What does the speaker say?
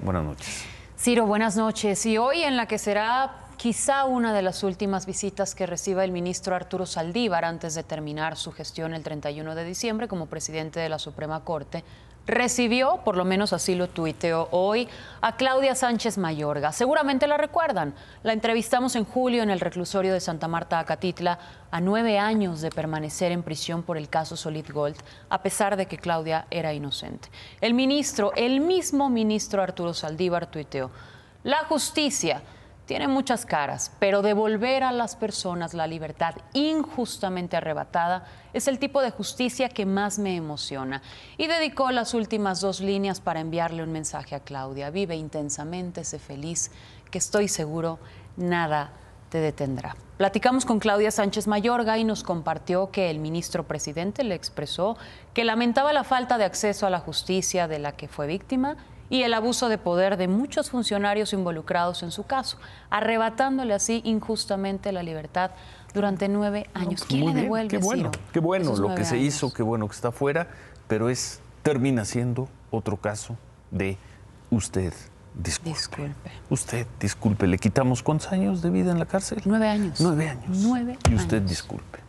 buenas noches. Ciro, buenas noches. Y hoy en la que será quizá una de las últimas visitas que reciba el ministro Arturo Saldívar antes de terminar su gestión el 31 de diciembre como presidente de la Suprema Corte, recibió, por lo menos así lo tuiteó hoy, a Claudia Sánchez Mayorga. Seguramente la recuerdan. La entrevistamos en julio en el reclusorio de Santa Marta, Acatitla, a nueve años de permanecer en prisión por el caso Solid Gold, a pesar de que Claudia era inocente. El ministro, el mismo ministro Arturo Saldívar, tuiteó, la justicia tiene muchas caras, pero devolver a las personas la libertad injustamente arrebatada es el tipo de justicia que más me emociona. Y dedicó las últimas dos líneas para enviarle un mensaje a Claudia. Vive intensamente, sé feliz, que estoy seguro nada te detendrá. Platicamos con Claudia Sánchez Mayorga y nos compartió que el ministro presidente le expresó que lamentaba la falta de acceso a la justicia de la que fue víctima y el abuso de poder de muchos funcionarios involucrados en su caso, arrebatándole así injustamente la libertad durante nueve años. qué bueno, qué bueno lo que se hizo, qué bueno que está fuera, pero es termina siendo otro caso de usted. Disculpe. Usted, disculpe, le quitamos cuántos años de vida en la cárcel? Nueve años. Nueve años. Nueve y usted disculpe.